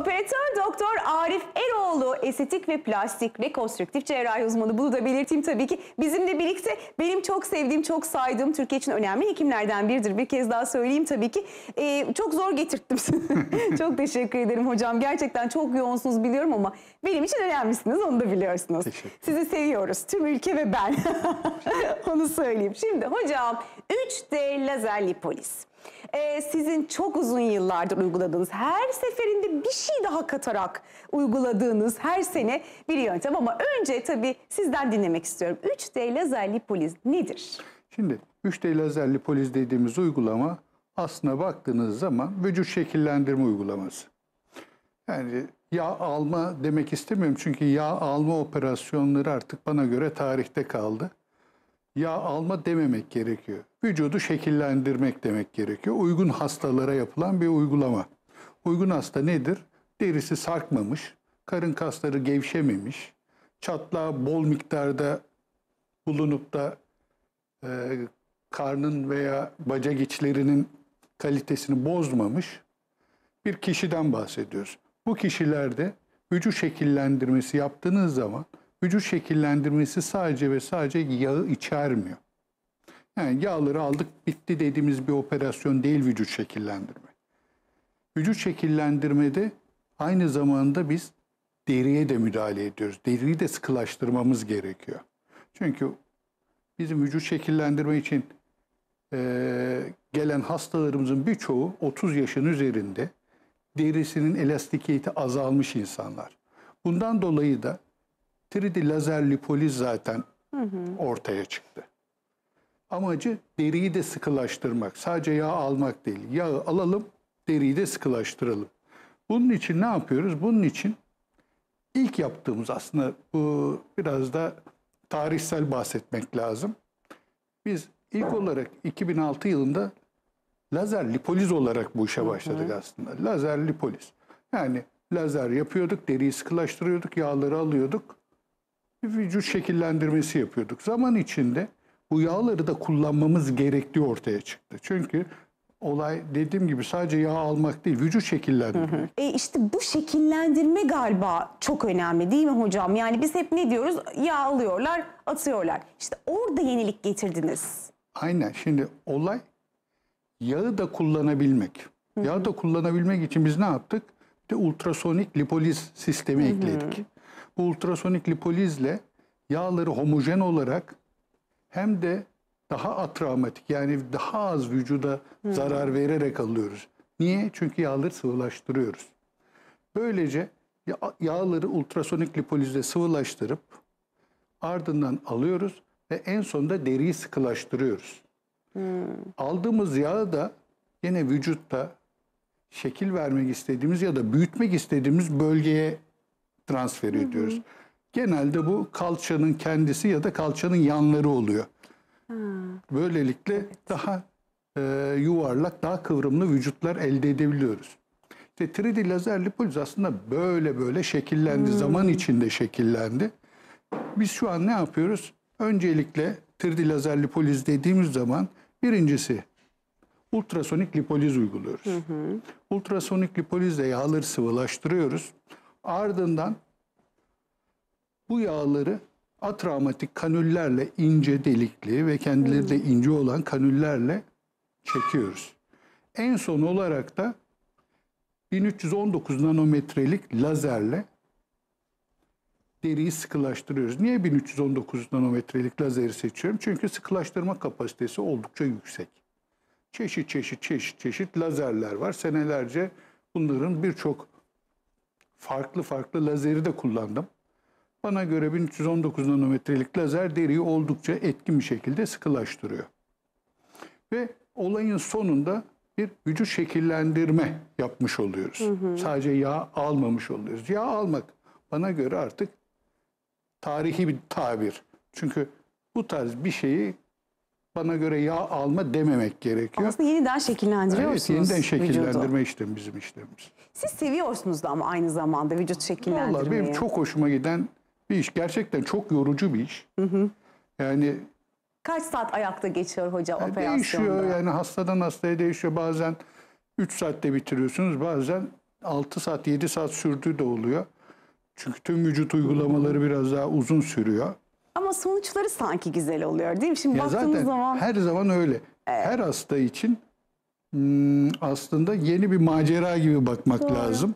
Operatör doktor Arif Eroğlu estetik ve plastik rekonstrüktif cerrahi uzmanı. Bunu da belirteyim tabii ki. Bizimle birlikte benim çok sevdiğim, çok saydığım Türkiye için önemli hekimlerden biridir. Bir kez daha söyleyeyim tabii ki. Ee, çok zor getirttim Çok teşekkür ederim hocam. Gerçekten çok yoğunsunuz biliyorum ama benim için önemlisiniz onu da biliyorsunuz. Teşekkür. Sizi seviyoruz. Tüm ülke ve ben. onu söyleyeyim. Şimdi hocam 3D lazer lipolis e, sizin çok uzun yıllardır uyguladığınız, her seferinde bir şey daha katarak uyguladığınız her sene bir yöntem. Ama önce tabii sizden dinlemek istiyorum. 3D lazer lipoliz nedir? Şimdi 3D lazer lipoliz dediğimiz uygulama aslına baktığınız zaman vücut şekillendirme uygulaması. Yani yağ alma demek istemiyorum çünkü yağ alma operasyonları artık bana göre tarihte kaldı yağ alma dememek gerekiyor. Vücudu şekillendirmek demek gerekiyor. Uygun hastalara yapılan bir uygulama. Uygun hasta nedir? Derisi sarkmamış, karın kasları gevşememiş, çatlağı bol miktarda bulunup da e, karnın veya bacak içlerinin kalitesini bozmamış bir kişiden bahsediyoruz. Bu kişilerde vücut şekillendirmesi yaptığınız zaman vücut şekillendirmesi sadece ve sadece yağı içermiyor. Yani yağları aldık bitti dediğimiz bir operasyon değil vücut şekillendirme. Vücut şekillendirmede aynı zamanda biz deriye de müdahale ediyoruz. Deriyi de sıkılaştırmamız gerekiyor. Çünkü bizim vücut şekillendirme için e, gelen hastalarımızın birçoğu 30 yaşın üzerinde derisinin elastikiyeti azalmış insanlar. Bundan dolayı da 3D lazer lipoliz zaten hı hı. ortaya çıktı. Amacı deriyi de sıkılaştırmak. Sadece yağ almak değil. Yağı alalım, deriyi de sıkılaştıralım. Bunun için ne yapıyoruz? Bunun için ilk yaptığımız aslında bu biraz da tarihsel bahsetmek lazım. Biz ilk olarak 2006 yılında lazer lipoliz olarak bu işe başladık hı hı. aslında. Lazer lipoliz. Yani lazer yapıyorduk, deriyi sıkılaştırıyorduk, yağları alıyorduk vücut şekillendirmesi yapıyorduk. Zaman içinde bu yağları da kullanmamız gerektiği ortaya çıktı. Çünkü olay dediğim gibi sadece yağ almak değil, vücut şekillendirmek. Hı hı. E işte bu şekillendirme galiba çok önemli değil mi hocam? Yani biz hep ne diyoruz? Yağ alıyorlar, atıyorlar. İşte orada yenilik getirdiniz. Aynen. Şimdi olay yağı da kullanabilmek. Hı hı. Yağı da kullanabilmek için biz ne yaptık? Bir de ultrasonik lipoliz sistemi hı hı. ekledik bu ultrasonik lipolizle yağları homojen olarak hem de daha atraumatik yani daha az vücuda hmm. zarar vererek alıyoruz. Niye? Çünkü yağları sıvılaştırıyoruz. Böylece yağları ultrasonik lipolizle sıvılaştırıp ardından alıyoruz ve en sonunda deriyi sıkılaştırıyoruz. Hmm. Aldığımız yağı da yine vücutta şekil vermek istediğimiz ya da büyütmek istediğimiz bölgeye transferi Hı-hı. ediyoruz. Genelde bu kalçanın kendisi ya da kalçanın yanları oluyor. Ha. Böylelikle evet. daha e, yuvarlak, daha kıvrımlı vücutlar elde edebiliyoruz. İşte 3D lazerli puls aslında böyle böyle şekillendi. Hmm. Zaman içinde şekillendi. Biz şu an ne yapıyoruz? Öncelikle 3D lazer lipoliz dediğimiz zaman birincisi ultrasonik lipoliz uyguluyoruz. Hı hı. Ultrasonik lipolizle yağları sıvılaştırıyoruz. Ardından bu yağları atraumatik kanüllerle ince delikli ve kendileri de hmm. ince olan kanüllerle çekiyoruz. En son olarak da 1319 nanometrelik lazerle deriyi sıkılaştırıyoruz. Niye 1319 nanometrelik lazeri seçiyorum? Çünkü sıkılaştırma kapasitesi oldukça yüksek. Çeşit çeşit çeşit çeşit lazerler var. Senelerce bunların birçok farklı farklı lazeri de kullandım. Bana göre 1319 nanometrelik lazer deriyi oldukça etkin bir şekilde sıkılaştırıyor. Ve olayın sonunda bir vücut şekillendirme yapmış oluyoruz. Hı hı. Sadece yağ almamış oluyoruz. Yağ almak bana göre artık tarihi bir tabir. Çünkü bu tarz bir şeyi bana göre yağ alma dememek gerekiyor. Aslında yeniden şekillendiriyorsunuz Evet yeniden şekillendirme vücudu. işlem bizim işlemimiz. Siz seviyorsunuz da ama aynı zamanda vücut şekillendirmeyi. Valla benim çok hoşuma giden bir iş. Gerçekten çok yorucu bir iş. Hı hı. Yani Kaç saat ayakta geçiyor hoca yani e, operasyonda? Değişiyor yani hastadan hastaya değişiyor. Bazen 3 saatte bitiriyorsunuz bazen 6 saat 7 saat sürdüğü de oluyor. Çünkü tüm vücut uygulamaları biraz daha uzun sürüyor. Ama sonuçları sanki güzel oluyor değil mi? Şimdi ya baktığınız zaten zaman... her zaman öyle. Evet. Her hasta için hmm, aslında yeni bir macera gibi bakmak Doğru. lazım.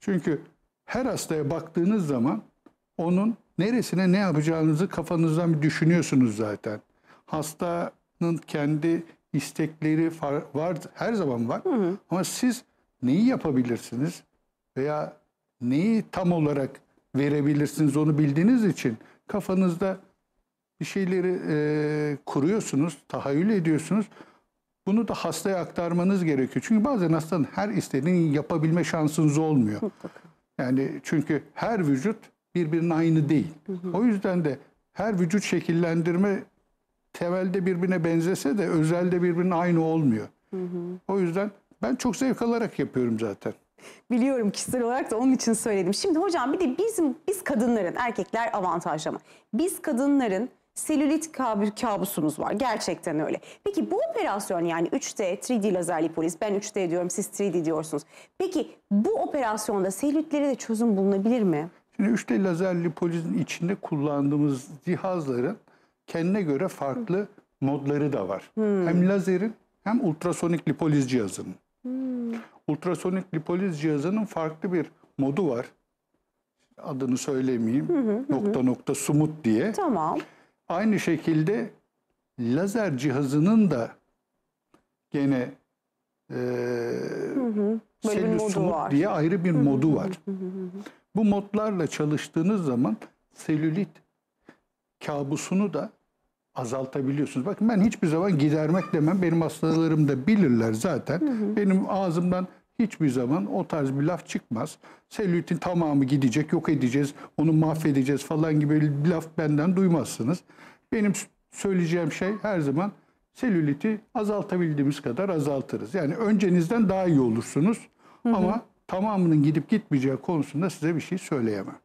Çünkü her hastaya baktığınız zaman onun neresine ne yapacağınızı kafanızdan bir düşünüyorsunuz zaten. Hastanın kendi istekleri var, her zaman var. Hı hı. Ama siz neyi yapabilirsiniz veya neyi tam olarak verebilirsiniz onu bildiğiniz için kafanızda bir şeyleri e, kuruyorsunuz, tahayyül ediyorsunuz. Bunu da hastaya aktarmanız gerekiyor. Çünkü bazen hastanın her istediğini yapabilme şansınız olmuyor. Yani çünkü her vücut birbirinin aynı değil. O yüzden de her vücut şekillendirme temelde birbirine benzese de özelde birbirine aynı olmuyor. O yüzden ben çok zevk alarak yapıyorum zaten. Biliyorum kişisel olarak da onun için söyledim. Şimdi hocam bir de bizim biz kadınların, erkekler avantajlı ama biz kadınların selülit kabusumuz var. Gerçekten öyle. Peki bu operasyon yani 3D, 3D lazer lipoliz. Ben 3D diyorum, siz 3D diyorsunuz. Peki bu operasyonda selülitlere de çözüm bulunabilir mi? Şimdi 3D lazer lipolizin içinde kullandığımız cihazların kendine göre farklı modları da var. Hmm. Hem lazerin hem ultrasonik lipoliz cihazının. Hmm. Ultrasonik lipoliz cihazının farklı bir modu var. Adını söylemeyeyim. Hı hı, nokta hı. nokta sumut diye. Tamam. Aynı şekilde lazer cihazının da gene e, hı hı. selül sumut var. diye ayrı bir hı hı. modu var. Hı hı hı. Bu modlarla çalıştığınız zaman selülit kabusunu da azaltabiliyorsunuz. Bakın ben hiçbir zaman gidermek demem. Benim hastalarım da bilirler zaten. Hı hı. Benim ağzımdan hiçbir zaman o tarz bir laf çıkmaz. Selülitin tamamı gidecek, yok edeceğiz, onu mahvedeceğiz falan gibi bir laf benden duymazsınız. Benim söyleyeceğim şey her zaman selüliti azaltabildiğimiz kadar azaltırız. Yani öncenizden daha iyi olursunuz hı hı. ama tamamının gidip gitmeyeceği konusunda size bir şey söyleyemem.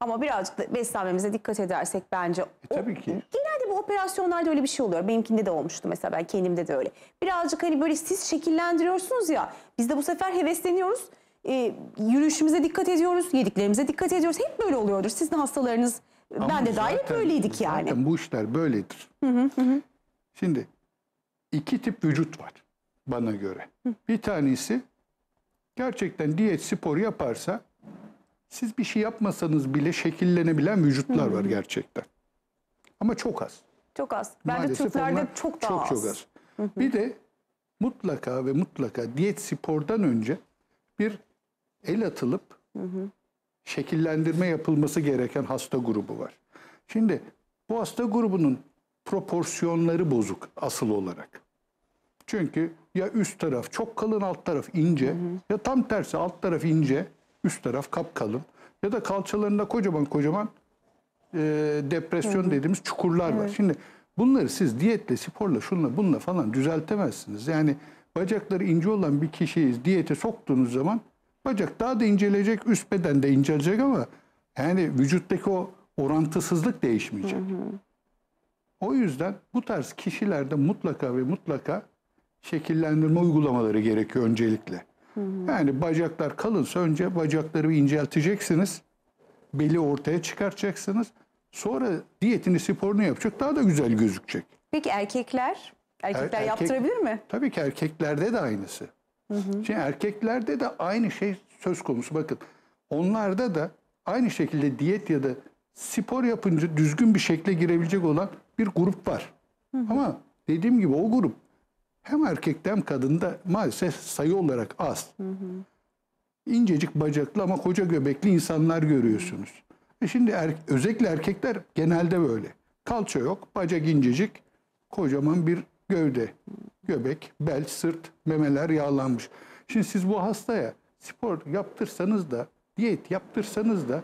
Ama birazcık da beslenmemize dikkat edersek bence... E, tabii ki. Genel bu operasyonlarda öyle bir şey oluyor. Benimkinde de olmuştu mesela ben kendimde de öyle. Birazcık hani böyle siz şekillendiriyorsunuz ya. Biz de bu sefer hevesleniyoruz. E, yürüyüşümüze dikkat ediyoruz. Yediklerimize dikkat ediyoruz. Hep böyle oluyordur. Sizin hastalarınız Ama ben de dahil böyleydik yani. Zaten bu işler böyledir. Hı hı hı. Şimdi iki tip vücut var bana göre. Hı. Bir tanesi gerçekten diyet spor yaparsa siz bir şey yapmasanız bile şekillenebilen vücutlar var gerçekten. Ama çok az. Çok az. Bence Maalesef Türklerde çok daha çok, az. Çok az. Bir de mutlaka ve mutlaka diyet spordan önce bir el atılıp şekillendirme yapılması gereken hasta grubu var. Şimdi bu hasta grubunun proporsiyonları bozuk asıl olarak. Çünkü ya üst taraf çok kalın alt taraf ince hı hı. ya tam tersi alt taraf ince üst taraf kapkalın ya da kalçalarında kocaman kocaman e, depresyon Hı dediğimiz çukurlar evet. var. Şimdi bunları siz diyetle, sporla, şunla, bununla falan düzeltemezsiniz. Yani bacakları ince olan bir kişiyi diyete soktuğunuz zaman bacak daha da inceleyecek, üst beden de incelecek ama yani vücuttaki o orantısızlık değişmeyecek. Hı hı. O yüzden bu tarz kişilerde mutlaka ve mutlaka şekillendirme uygulamaları gerekiyor öncelikle. Hı hı. Yani bacaklar kalınsa önce bacakları bir incelteceksiniz. Beli ortaya çıkartacaksınız. Sonra diyetini, sporunu yapacak daha da güzel gözükecek. Peki erkekler? Erkekler er, erkek, yaptırabilir mi? Tabii ki erkeklerde de aynısı. Hı hı. Şimdi erkeklerde de aynı şey söz konusu. Bakın onlarda da aynı şekilde diyet ya da spor yapınca düzgün bir şekle girebilecek olan bir grup var. Hı hı. Ama dediğim gibi o grup hem erkekte hem kadında maalesef sayı olarak az. Hı hı. İncecik bacaklı ama koca göbekli insanlar görüyorsunuz. E şimdi er, özellikle erkekler genelde böyle. Kalça yok, bacak incecik, kocaman bir gövde, göbek, bel, sırt, memeler yağlanmış. Şimdi siz bu hastaya spor yaptırsanız da, diyet yaptırsanız da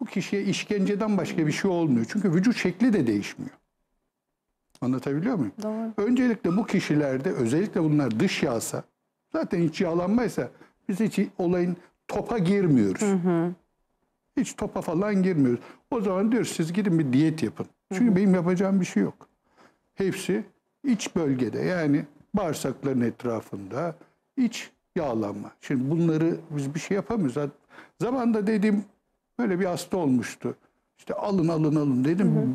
bu kişiye işkenceden başka bir şey olmuyor. Çünkü vücut şekli de değişmiyor. Anlatabiliyor muyum? Doğru. Öncelikle bu kişilerde özellikle bunlar dış yağsa, zaten hiç yağlanmaysa biz hiç olayın topa girmiyoruz. Hı hı. Hiç topa falan girmiyoruz. O zaman diyoruz siz gidin bir diyet yapın. Çünkü benim yapacağım bir şey yok. Hepsi iç bölgede yani bağırsakların etrafında iç yağlanma. Şimdi bunları biz bir şey yapamıyoruz. Zamanında dediğim böyle bir hasta olmuştu. İşte alın alın alın dedim. Hı hı.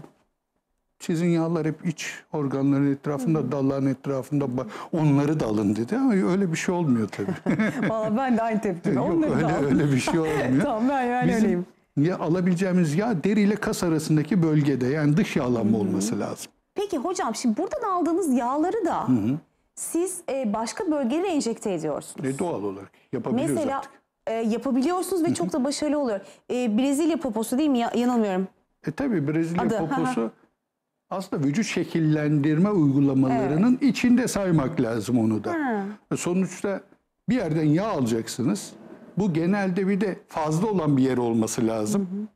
Sizin yağlar hep iç organların etrafında, Hı. dalların etrafında. Onları da alın dedi ama öyle bir şey olmuyor tabii. Valla ben de aynı tepki. Yok öyle, öyle bir şey olmuyor. tamam ben yani Bizim, öyleyim. Ya alabileceğimiz yağ deri ile kas arasındaki bölgede yani dış yağlanma Hı. olması lazım. Peki hocam şimdi buradan aldığınız yağları da Hı -hı. siz e, başka bölgelere enjekte ediyorsunuz. E, doğal olarak yapabiliyoruz Mesela, artık. Mesela yapabiliyorsunuz ve Hı -hı. çok da başarılı oluyor. E, Brezilya poposu değil mi? Ya, yanılmıyorum. E tabii Brezilya Adı. poposu aslında vücut şekillendirme uygulamalarının evet. içinde saymak lazım onu da. Hı. E, sonuçta bir yerden yağ alacaksınız. Bu genelde bir de fazla olan bir yer olması lazım. Hı hı.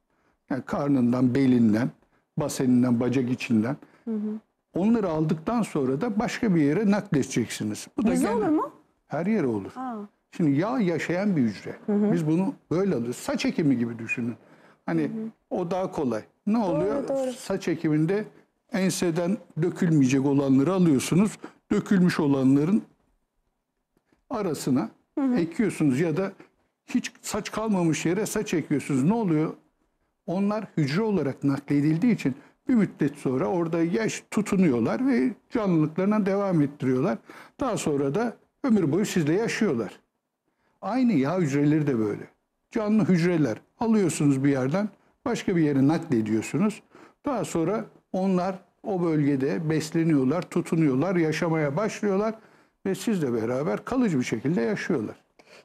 Yani karnından, belinden, baseninden, bacak içinden. Hı hı. Onları aldıktan sonra da başka bir yere nakledeceksiniz. Bu da genel, olur mu? Her yere olur. Aa. Şimdi yağ yaşayan bir hücre. Hı hı. Biz bunu böyle alıyoruz. Saç ekimi gibi düşünün. Hani hı hı. o daha kolay. Ne doğru, oluyor? Doğru. Saç ekiminde enseden dökülmeyecek olanları alıyorsunuz. Dökülmüş olanların arasına hı hı. ekiyorsunuz ya da hiç saç kalmamış yere saç ekiyorsunuz. Ne oluyor? Onlar hücre olarak nakledildiği için bir müddet sonra orada yaş tutunuyorlar ve canlılıklarına devam ettiriyorlar. Daha sonra da ömür boyu sizle yaşıyorlar. Aynı yağ hücreleri de böyle. Canlı hücreler alıyorsunuz bir yerden başka bir yere naklediyorsunuz. Daha sonra onlar o bölgede besleniyorlar, tutunuyorlar, yaşamaya başlıyorlar ve sizle beraber kalıcı bir şekilde yaşıyorlar.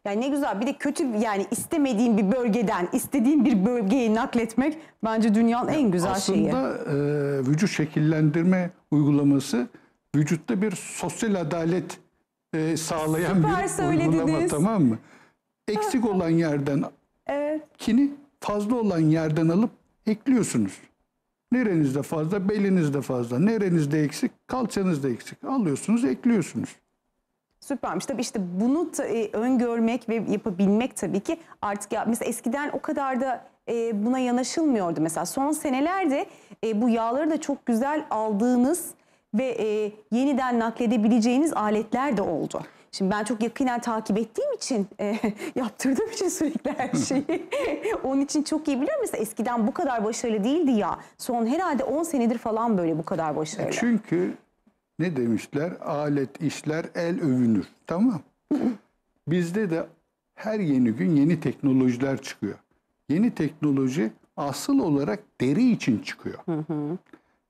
Yani ne güzel bir de kötü yani istemediğin bir bölgeden istediğin bir bölgeye nakletmek bence dünyanın en güzel Aslında, şeyi. Aslında e, vücut şekillendirme uygulaması vücutta bir sosyal adalet e, sağlayan Süper bir söylediniz. uygulama tamam mı? Eksik olan yerden evet. kini fazla olan yerden alıp ekliyorsunuz. Nerenizde fazla, belinizde fazla. Nerenizde eksik, kalçanızda eksik. Alıyorsunuz, ekliyorsunuz. Süpermiş. Tabii işte bunu e, öngörmek ve yapabilmek tabii ki artık ya, mesela eskiden o kadar da e, buna yanaşılmıyordu. Mesela son senelerde e, bu yağları da çok güzel aldığınız ve e, yeniden nakledebileceğiniz aletler de oldu. Şimdi ben çok yakinen takip ettiğim için, e, yaptırdığım için sürekli her şeyi. Onun için çok iyi biliyorum. Mesela eskiden bu kadar başarılı değildi ya. Son herhalde 10 senedir falan böyle bu kadar başarılı. E çünkü ne demişler? Alet işler, el övünür. Tamam. Bizde de her yeni gün yeni teknolojiler çıkıyor. Yeni teknoloji asıl olarak deri için çıkıyor.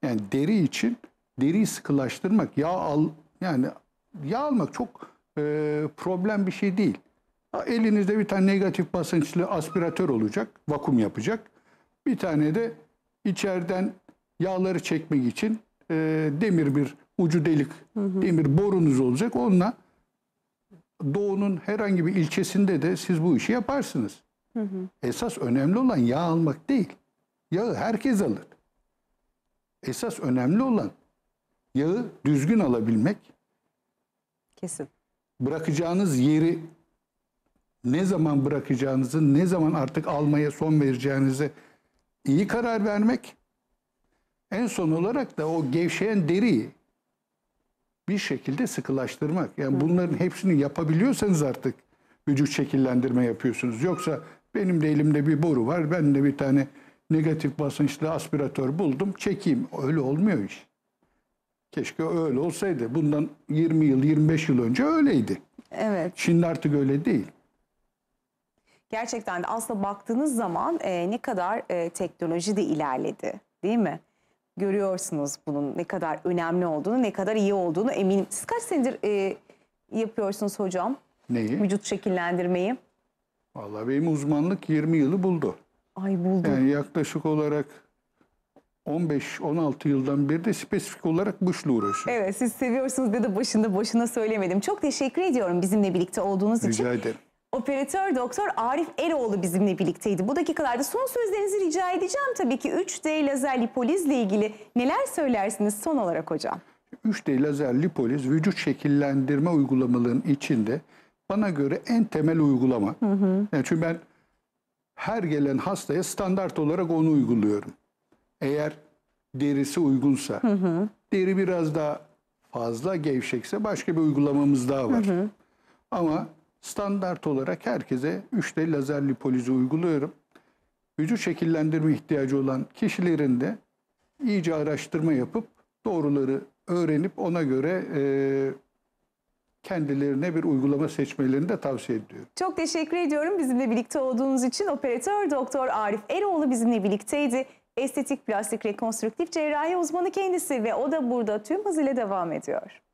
Yani deri için deriyi sıkılaştırmak, yağ al yani yağ almak çok e, problem bir şey değil. Elinizde bir tane negatif basınçlı aspiratör olacak, vakum yapacak. Bir tane de içeriden yağları çekmek için e, demir bir ucu delik, hı hı. demir borunuz olacak. Onunla doğunun herhangi bir ilçesinde de siz bu işi yaparsınız. Hı hı. Esas önemli olan yağ almak değil. Yağı herkes alır. Esas önemli olan yağı düzgün alabilmek. Kesin bırakacağınız yeri ne zaman bırakacağınızı, ne zaman artık almaya son vereceğinizi iyi karar vermek. En son olarak da o gevşeyen deriyi bir şekilde sıkılaştırmak. Yani bunların hepsini yapabiliyorsanız artık vücut şekillendirme yapıyorsunuz. Yoksa benim de elimde bir boru var, ben de bir tane negatif basınçlı aspiratör buldum, çekeyim. Öyle olmuyor iş. Keşke öyle olsaydı. Bundan 20 yıl, 25 yıl önce öyleydi. Evet. Şimdi artık öyle değil. Gerçekten de aslında baktığınız zaman e, ne kadar e, teknoloji de ilerledi değil mi? Görüyorsunuz bunun ne kadar önemli olduğunu, ne kadar iyi olduğunu eminim. Siz kaç senedir e, yapıyorsunuz hocam? Neyi? Vücut şekillendirmeyi. Vallahi benim uzmanlık 20 yılı buldu. Ay buldu. Yani yaklaşık olarak 15-16 yıldan beri de spesifik olarak bu işle uğraşıyorum. Evet siz seviyorsunuz dedi başında boşuna söylemedim. Çok teşekkür ediyorum bizimle birlikte olduğunuz Rica için. Rica ederim. Operatör Doktor Arif Eroğlu bizimle birlikteydi. Bu dakikalarda son sözlerinizi rica edeceğim tabii ki 3D lazer lipolizle ilgili neler söylersiniz son olarak hocam? 3D lazer lipoliz vücut şekillendirme uygulamalarının içinde bana göre en temel uygulama. Hı hı. Yani çünkü ben her gelen hastaya standart olarak onu uyguluyorum eğer derisi uygunsa, hı hı. deri biraz daha fazla gevşekse başka bir uygulamamız daha var. Hı hı. Ama standart olarak herkese 3D lazer lipolizi uyguluyorum. Vücut şekillendirme ihtiyacı olan kişilerin de iyice araştırma yapıp doğruları öğrenip ona göre e, kendilerine bir uygulama seçmelerini de tavsiye ediyorum. Çok teşekkür ediyorum bizimle birlikte olduğunuz için. Operatör Doktor Arif Eroğlu bizimle birlikteydi estetik plastik rekonstrüktif cerrahi uzmanı kendisi ve o da burada tüm hızıyla devam ediyor.